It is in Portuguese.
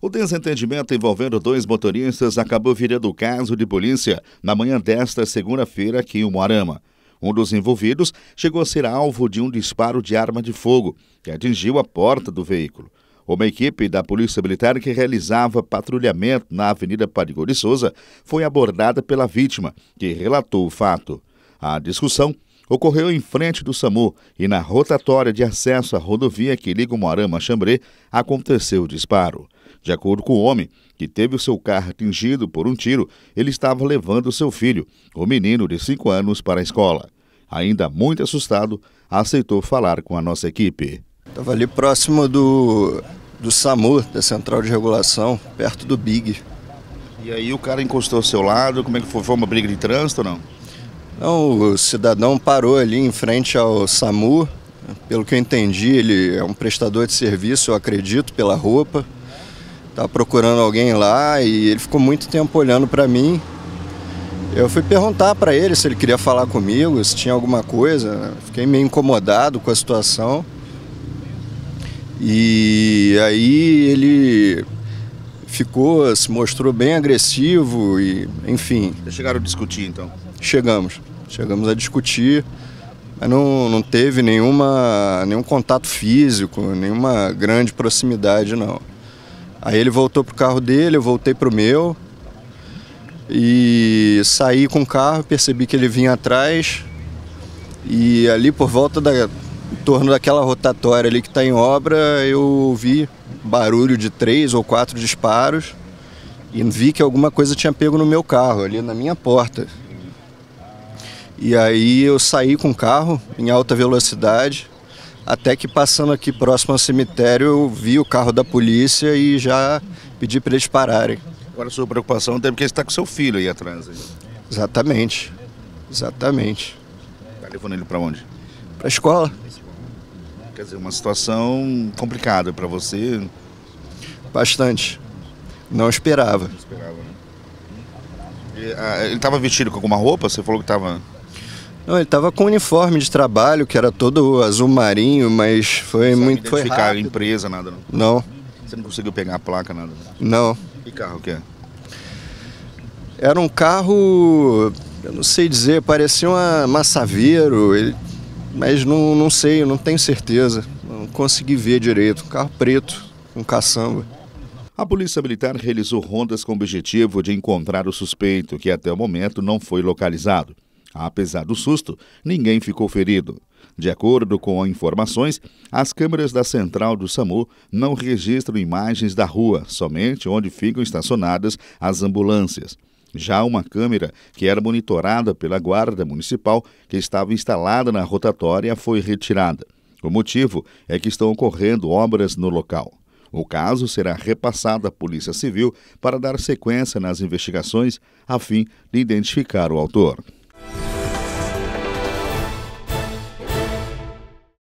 O desentendimento envolvendo dois motoristas acabou virando caso de polícia na manhã desta segunda-feira aqui em Moarama. Um dos envolvidos chegou a ser alvo de um disparo de arma de fogo, que atingiu a porta do veículo. Uma equipe da Polícia Militar que realizava patrulhamento na Avenida Padigô de Souza foi abordada pela vítima, que relatou o fato. A discussão ocorreu em frente do SAMU e na rotatória de acesso à rodovia que liga o Moarama a Chambré, aconteceu o disparo. De acordo com o homem, que teve o seu carro atingido por um tiro, ele estava levando seu filho, o menino de 5 anos, para a escola. Ainda muito assustado, aceitou falar com a nossa equipe. Estava ali próximo do, do SAMU, da Central de Regulação, perto do BIG. E aí o cara encostou ao seu lado, como é que foi? Foi uma briga de trânsito ou não? Não, o cidadão parou ali em frente ao SAMU. Pelo que eu entendi, ele é um prestador de serviço, eu acredito, pela roupa. Tá procurando alguém lá e ele ficou muito tempo olhando para mim. Eu fui perguntar para ele se ele queria falar comigo, se tinha alguma coisa. Fiquei meio incomodado com a situação. E aí ele ficou, se mostrou bem agressivo e, enfim. Chegaram a discutir então? Chegamos. Chegamos a discutir, mas não, não teve nenhuma, nenhum contato físico, nenhuma grande proximidade, não. Aí ele voltou pro carro dele, eu voltei pro meu. E saí com o carro, percebi que ele vinha atrás. E ali por volta da em torno daquela rotatória ali que está em obra, eu ouvi barulho de três ou quatro disparos e vi que alguma coisa tinha pego no meu carro, ali na minha porta. E aí eu saí com o carro em alta velocidade, até que passando aqui próximo ao cemitério eu vi o carro da polícia e já pedi para eles pararem. Agora a sua preocupação é porque está com seu filho aí atrás. Aí. Exatamente, exatamente. Está levando ele para onde? Para a escola. Quer dizer, uma situação complicada para você? Bastante. Não esperava. Não esperava, né? Ah, ele estava vestido com alguma roupa? Você falou que estava... Não, ele estava com um uniforme de trabalho, que era todo azul marinho, mas foi Você muito. Foi rápido. empresa, nada não? Não. Você não conseguiu pegar a placa, nada? Não. não. Que carro que é? Era um carro, eu não sei dizer, parecia uma Massaveiro, ele, mas não, não sei, não tenho certeza. Não consegui ver direito. Um carro preto, um caçamba. A Polícia Militar realizou rondas com o objetivo de encontrar o suspeito, que até o momento não foi localizado. Apesar do susto, ninguém ficou ferido. De acordo com informações, as câmeras da central do SAMU não registram imagens da rua, somente onde ficam estacionadas as ambulâncias. Já uma câmera que era monitorada pela Guarda Municipal, que estava instalada na rotatória, foi retirada. O motivo é que estão ocorrendo obras no local. O caso será repassado à Polícia Civil para dar sequência nas investigações a fim de identificar o autor.